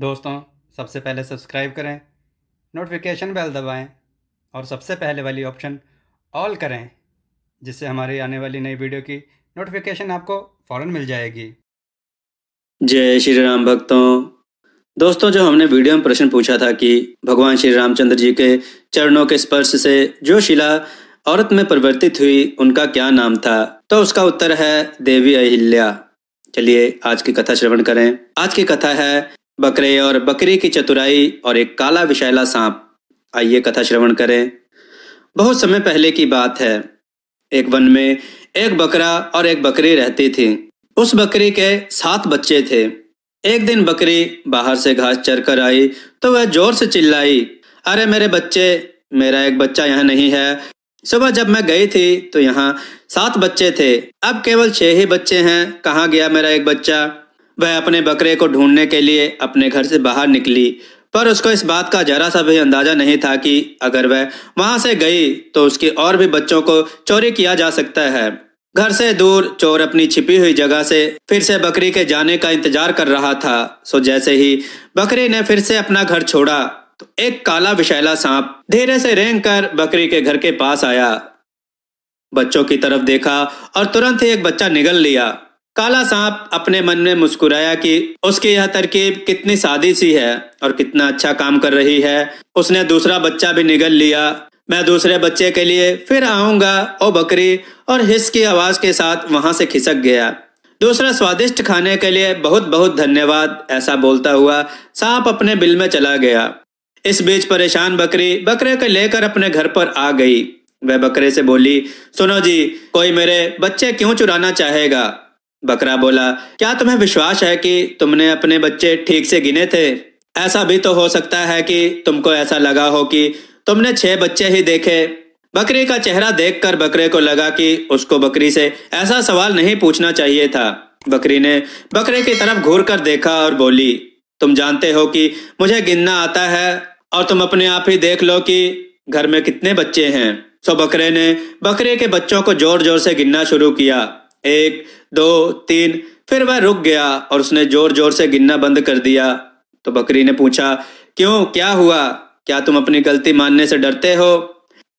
दोस्तों सबसे पहले सब्सक्राइब करें नोटिफिकेशन बेल दबाएं और सबसे पहले वाली ऑप्शन ऑल करें जिससे हमारी आने वाली नई वीडियो की नोटिफिकेशन आपको फौरन मिल जाएगी जय श्री राम भक्तों दोस्तों जो हमने वीडियो में प्रश्न पूछा था कि भगवान श्री रामचंद्र जी के चरणों के स्पर्श से जो शिला औरत में परिवर्तित हुई उनका क्या नाम था तो उसका उत्तर है देवी अहिल्या चलिए आज की कथा श्रवण करें आज की कथा है बकरे और बकरी की चतुराई और एक काला विशैला सांप आइए कथा श्रवण करें बहुत समय पहले की बात है एक वन में एक बकरा और एक बकरी रहती थी उस बकरी के सात बच्चे थे एक दिन बकरी बाहर से घास चर कर आई तो वह जोर से चिल्लाई अरे मेरे बच्चे मेरा एक बच्चा यहाँ नहीं है सुबह जब मैं गई थी तो यहाँ सात बच्चे थे अब केवल छह ही बच्चे हैं कहाँ गया मेरा एक बच्चा वह अपने बकरे को ढूंढने के लिए अपने घर से बाहर निकली पर उसको इस बात का जरा सा भी अंदाजा नहीं था कि अगर वह वहां से गई तो उसके और भी बच्चों को चोरी किया जा सकता है घर से दूर चोर अपनी छिपी हुई जगह से फिर से बकरी के जाने का इंतजार कर रहा था सो जैसे ही बकरी ने फिर से अपना घर छोड़ा तो एक काला विशैला सांप धीरे से रेंग कर बकरी के घर के पास आया बच्चों की तरफ देखा और तुरंत ही एक बच्चा निगल लिया काला सांप अपने मन में मुस्कुराया कि उसकी यह तरकीब कितनी सादी सी है और कितना अच्छा काम कर रही है उसने दूसरा बच्चा भी निगल लिया मैं दूसरे बच्चे के लिए फिर आऊंगा ओ बकरी और हिस की आवाज के साथ वहां से खिसक गया दूसरा स्वादिष्ट खाने के लिए बहुत बहुत धन्यवाद ऐसा बोलता हुआ सांप अपने बिल में चला गया इस बीच परेशान बकरी बकरे को लेकर अपने घर पर आ गई वह बकरे से बोली सुनो जी कोई मेरे बच्चे क्यों चुराना चाहेगा बकरा बोला क्या तुम्हें विश्वास है कि तुमने अपने बच्चे ठीक से गिने थे ऐसा भी तो हो सकता है कि तुमको ऐसा लगा हो कि तुमने छह बच्चे ही देखे बकरी का चेहरा देखकर बकरे को लगा कि उसको बकरी से ऐसा सवाल नहीं पूछना चाहिए था बकरी ने बकरे की तरफ घूर कर देखा और बोली तुम जानते हो कि मुझे गिनना आता है और तुम अपने आप ही देख लो कि घर में कितने बच्चे हैं सो बकरे ने बकरे के बच्चों को जोर जोर से गिनना शुरू किया एक दो तीन फिर वह रुक गया और उसने जोर जोर से गिनना बंद कर दिया तो बकरी ने पूछा क्यों क्या हुआ क्या तुम अपनी गलती मानने से डरते हो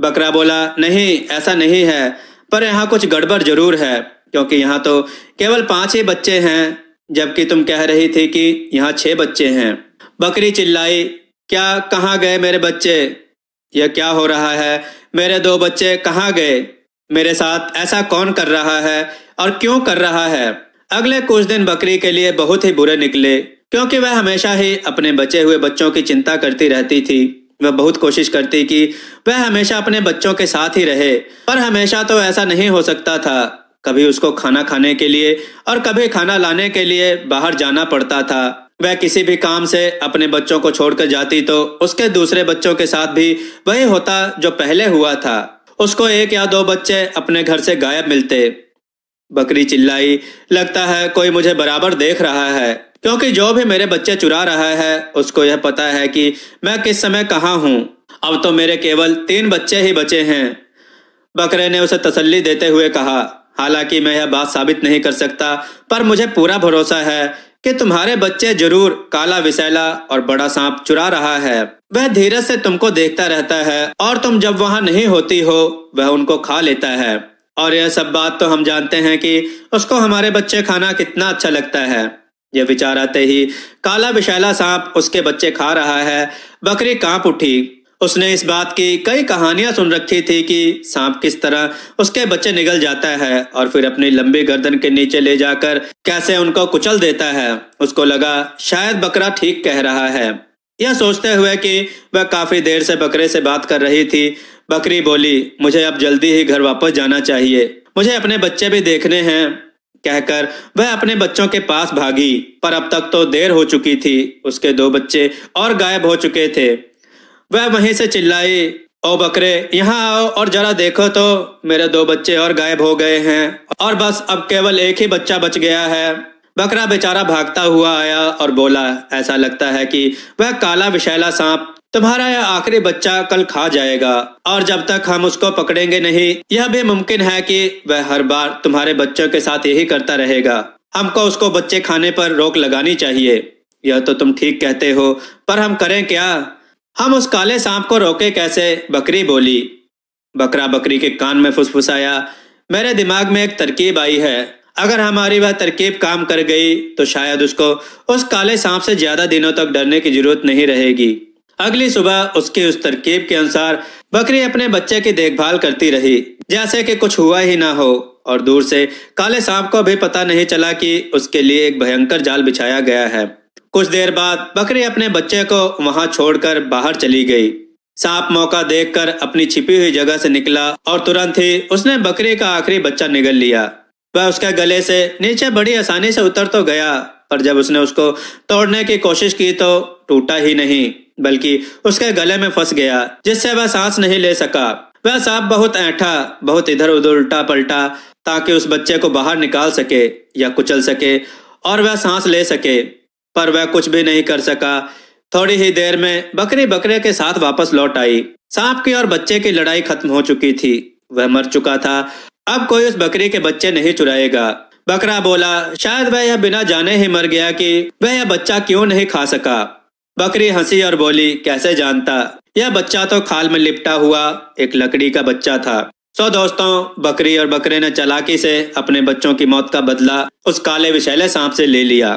बकरा बोला नहीं ऐसा नहीं है पर यहाँ कुछ गड़बड़ जरूर है क्योंकि यहाँ तो केवल पांच ही बच्चे हैं जबकि तुम कह रही थी कि यहाँ छह बच्चे हैं बकरी चिल्लाई क्या कहाँ गए मेरे बच्चे यह क्या हो रहा है मेरे दो बच्चे कहाँ गए मेरे साथ ऐसा कौन कर रहा है और क्यों कर रहा है अगले कुछ दिन बकरी के लिए बहुत ही बुरे निकले क्योंकि वह हमेशा ही अपने बचे हुए बच्चों की चिंता करती रहती थी वह बहुत कोशिश करती कि वह हमेशा अपने बच्चों के साथ ही रहे पर हमेशा तो ऐसा नहीं हो सकता था कभी उसको खाना खाने के लिए और कभी खाना लाने के लिए बाहर जाना पड़ता था वह किसी भी काम से अपने बच्चों को छोड़कर जाती तो उसके दूसरे बच्चों के साथ भी वही होता जो पहले हुआ था उसको एक या दो बच्चे अपने घर से गायब मिलते बकरी चिल्लाई लगता है कोई मुझे बराबर देख रहा है क्योंकि जो भी मेरे बच्चे चुरा रहा है उसको यह पता है कि मैं किस समय कहाँ हूँ अब तो मेरे केवल तीन बच्चे ही बचे हैं बकरे ने उसे तसल्ली देते हुए कहा हालांकि मैं यह बात साबित नहीं कर सकता पर मुझे पूरा भरोसा है कि तुम्हारे बच्चे जरूर काला विसैला और बड़ा सांप चुरा रहा है वह धीरज से तुमको देखता रहता है और तुम जब वहां नहीं होती हो वह उनको खा लेता है और यह सब बात तो हम जानते हैं कि उसको हमारे बच्चे खाना कितना अच्छा लगता है यह विचार आते ही काला विशैला सांप उसके बच्चे खा रहा है बकरी कांप उठी उसने इस बात की कई कहानियां सुन रखी थी कि सांप किस तरह उसके बच्चे निगल जाता है और फिर अपनी लंबी गर्दन के नीचे ले जाकर कैसे उनको कुचल देता है उसको लगा शायद बकरा ठीक कह रहा है यह सोचते हुए कि वह काफी देर से बकरे से बात कर रही थी बकरी बोली मुझे अब जल्दी ही घर वापस जाना चाहिए मुझे अपने बच्चे भी देखने हैं कहकर वह अपने बच्चों के पास भागी पर अब तक तो देर हो चुकी थी उसके दो बच्चे और गायब हो चुके थे वह वहीं से चिल्लाई ओ बकरे यहाँ आओ और जरा देखो तो मेरे दो बच्चे और गायब हो गए हैं और बस अब केवल एक ही बच्चा बच गया है बकरा बेचारा भागता हुआ आया और बोला ऐसा लगता है कि वह काला विशैला सांप तुम्हारा यह आखिरी बच्चा कल खा जाएगा और जब तक हम उसको पकड़ेंगे नहीं यह भी मुमकिन है कि वह हर बार तुम्हारे बच्चों के साथ यही करता रहेगा हमको उसको बच्चे खाने पर रोक लगानी चाहिए यह तो तुम ठीक कहते हो पर हम करें क्या हम उस काले सांप को रोके कैसे बकरी बोली बकरा बकरी के कान में फुसफुसाया मेरे दिमाग में एक तरकीब आई है अगर हमारी वह तरकीब काम कर गई तो शायद उसको उस काले सांप से ज्यादा दिनों तक डरने की जरूरत नहीं रहेगी अगली सुबह उसकी उस तरकीब के अनुसार बकरी अपने बच्चे की देखभाल करती रही जैसे कि कुछ हुआ ही ना हो और दूर से काले सांप को भी पता नहीं चला कि उसके लिए एक भयंकर जाल बिछाया गया है कुछ देर बाद बकरी अपने बच्चे को वहां छोड़कर बाहर चली गई सांप मौका देखकर अपनी छिपी हुई जगह से निकला और तुरंत ही उसने बकरी का आखिरी बच्चा निगल लिया वह उसके गले से नीचे बड़ी आसानी से उतर तो गया पर जब उसने उसको तोड़ने की कोशिश की तो टूटा ही नहीं बल्कि उसके गले में फंस गया जिससे वह सांस नहीं ले सका वह सांप बहुत ऐठा बहुत इधर उधर उल्टा पलटा ताकि उस बच्चे को बाहर निकाल सके या कुचल सके और वह सांस ले सके पर वह कुछ भी नहीं कर सका थोड़ी ही देर में बकरी बकरे के साथ वापस लौट आई सांप की और बच्चे की लड़ाई खत्म हो चुकी थी वह मर चुका था अब कोई उस बकरे के बच्चे नहीं चुराएगा बकरा बोला शायद वह यह बिना जाने ही मर गया कि वह यह बच्चा क्यों नहीं खा सका बकरी हंसी और बोली कैसे जानता यह बच्चा तो खाल में लिपटा हुआ एक लकड़ी का बच्चा था सो दोस्तों बकरी और बकरे ने चलाकी से अपने बच्चों की मौत का बदला उस काले विशैले सांप से ले लिया